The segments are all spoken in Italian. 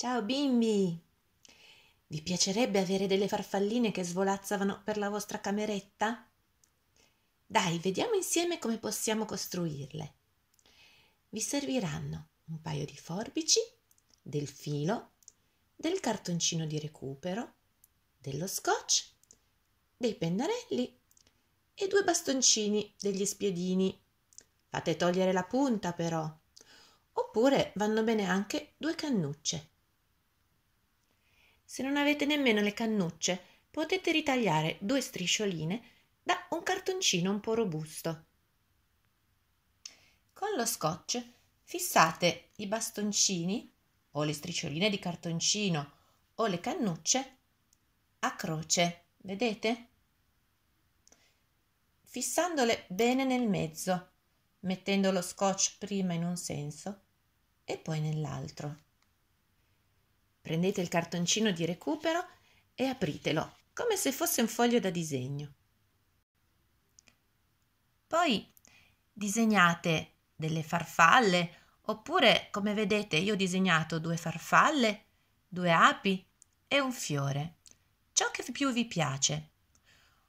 Ciao bimbi! Vi piacerebbe avere delle farfalline che svolazzavano per la vostra cameretta? Dai, vediamo insieme come possiamo costruirle. Vi serviranno un paio di forbici, del filo, del cartoncino di recupero, dello scotch, dei pennarelli e due bastoncini degli spiedini. Fate togliere la punta però. Oppure vanno bene anche due cannucce se non avete nemmeno le cannucce, potete ritagliare due striscioline da un cartoncino un po' robusto. Con lo scotch fissate i bastoncini o le striscioline di cartoncino o le cannucce a croce, vedete? Fissandole bene nel mezzo, mettendo lo scotch prima in un senso e poi nell'altro. Prendete il cartoncino di recupero e apritelo, come se fosse un foglio da disegno. Poi disegnate delle farfalle, oppure, come vedete, io ho disegnato due farfalle, due api e un fiore. Ciò che più vi piace.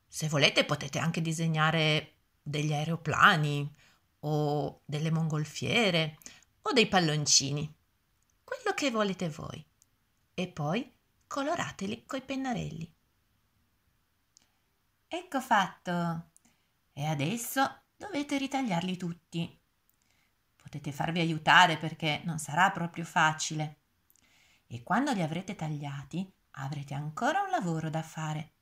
Se volete potete anche disegnare degli aeroplani o delle mongolfiere o dei palloncini. Quello che volete voi e poi colorateli coi pennarelli. Ecco fatto! E adesso dovete ritagliarli tutti. Potete farvi aiutare perché non sarà proprio facile. E quando li avrete tagliati avrete ancora un lavoro da fare.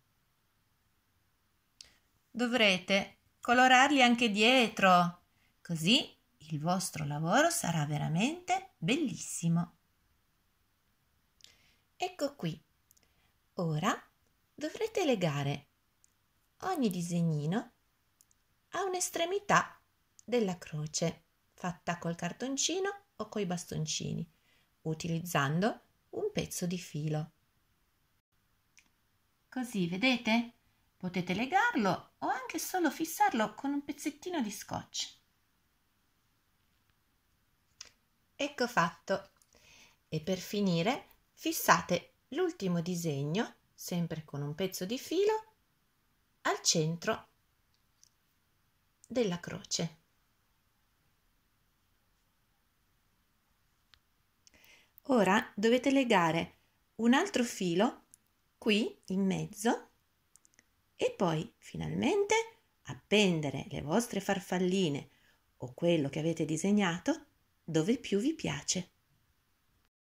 Dovrete colorarli anche dietro, così il vostro lavoro sarà veramente bellissimo. Ecco qui. Ora dovrete legare ogni disegnino a un'estremità della croce fatta col cartoncino o coi bastoncini, utilizzando un pezzo di filo. Così, vedete? Potete legarlo o anche solo fissarlo con un pezzettino di scotch. Ecco fatto. E per finire fissate l'ultimo disegno, sempre con un pezzo di filo, al centro della croce. Ora dovete legare un altro filo qui in mezzo e poi finalmente appendere le vostre farfalline o quello che avete disegnato dove più vi piace.